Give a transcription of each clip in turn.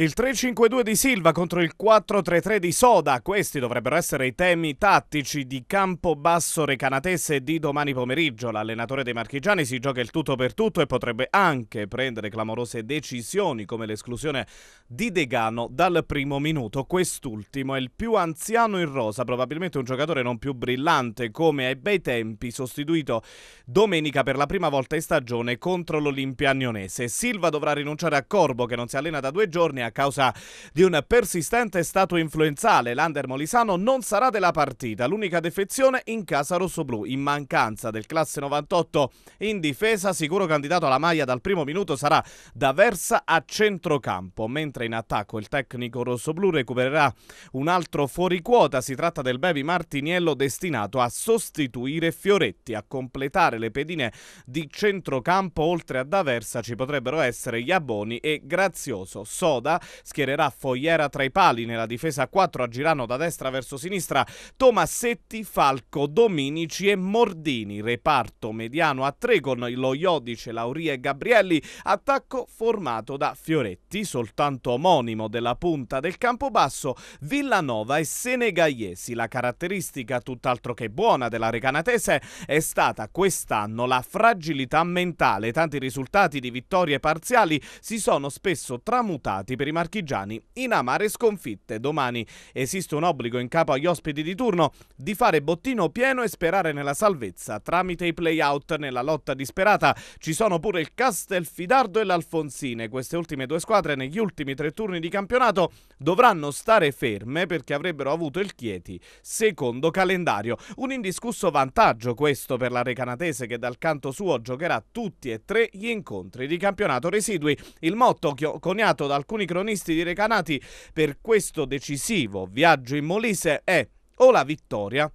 Il 3-5-2 di Silva contro il 4-3-3 di Soda, questi dovrebbero essere i temi tattici di campo basso Recanatese di domani pomeriggio. L'allenatore dei marchigiani si gioca il tutto per tutto e potrebbe anche prendere clamorose decisioni come l'esclusione di Degano dal primo minuto. Quest'ultimo è il più anziano in rosa, probabilmente un giocatore non più brillante come ai bei tempi, sostituito domenica per la prima volta in stagione contro l'Olimpia Agnonese. Silva dovrà rinunciare a Corbo che non si allena da due giorni a causa di un persistente stato influenzale. Lander Molisano non sarà della partita, l'unica defezione in casa rossoblù. In mancanza del classe 98 in difesa, sicuro candidato alla maglia dal primo minuto sarà da Versa a centrocampo, mentre in attacco il tecnico rossoblù recupererà un altro fuori quota. Si tratta del Bevi Martiniello destinato a sostituire Fioretti, a completare le pedine di centrocampo. Oltre ad Aversa ci potrebbero essere Iaboni e Grazioso. Soda schiererà Fogliera tra i pali nella difesa a 4 a Girano da destra verso sinistra, Tomassetti, Falco, Dominici e Mordini, reparto mediano a tre con lo Iodice, Lauria e Gabrielli, attacco formato da Fioretti, soltanto omonimo della punta del campo basso, Villanova e Senegaiesi. La caratteristica tutt'altro che buona della Recanatese è stata quest'anno la fragilità mentale, tanti risultati di vittorie parziali si sono spesso tramutati per per i marchigiani in amare sconfitte. Domani esiste un obbligo in capo agli ospiti di turno di fare bottino pieno e sperare nella salvezza tramite i playout nella lotta disperata. Ci sono pure il Castelfidardo e l'Alfonsine. Queste ultime due squadre negli ultimi tre turni di campionato dovranno stare ferme perché avrebbero avuto il Chieti secondo calendario. Un indiscusso vantaggio questo per la Recanatese che dal canto suo giocherà tutti e tre gli incontri di campionato residui. Il motto coniato da alcuni cronisti di Recanati per questo decisivo viaggio in Molise è o la vittoria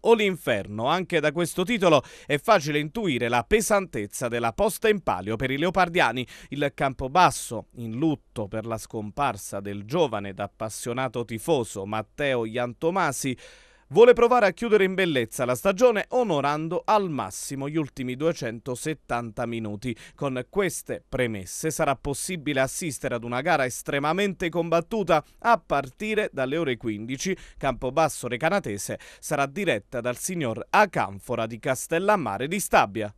o l'inferno. Anche da questo titolo è facile intuire la pesantezza della posta in palio per i leopardiani. Il Campobasso, in lutto per la scomparsa del giovane ed appassionato tifoso Matteo Iantomasi, vuole provare a chiudere in bellezza la stagione onorando al massimo gli ultimi 270 minuti. Con queste premesse sarà possibile assistere ad una gara estremamente combattuta a partire dalle ore 15. Campobasso Recanatese sarà diretta dal signor Acanfora di Castellammare di Stabia.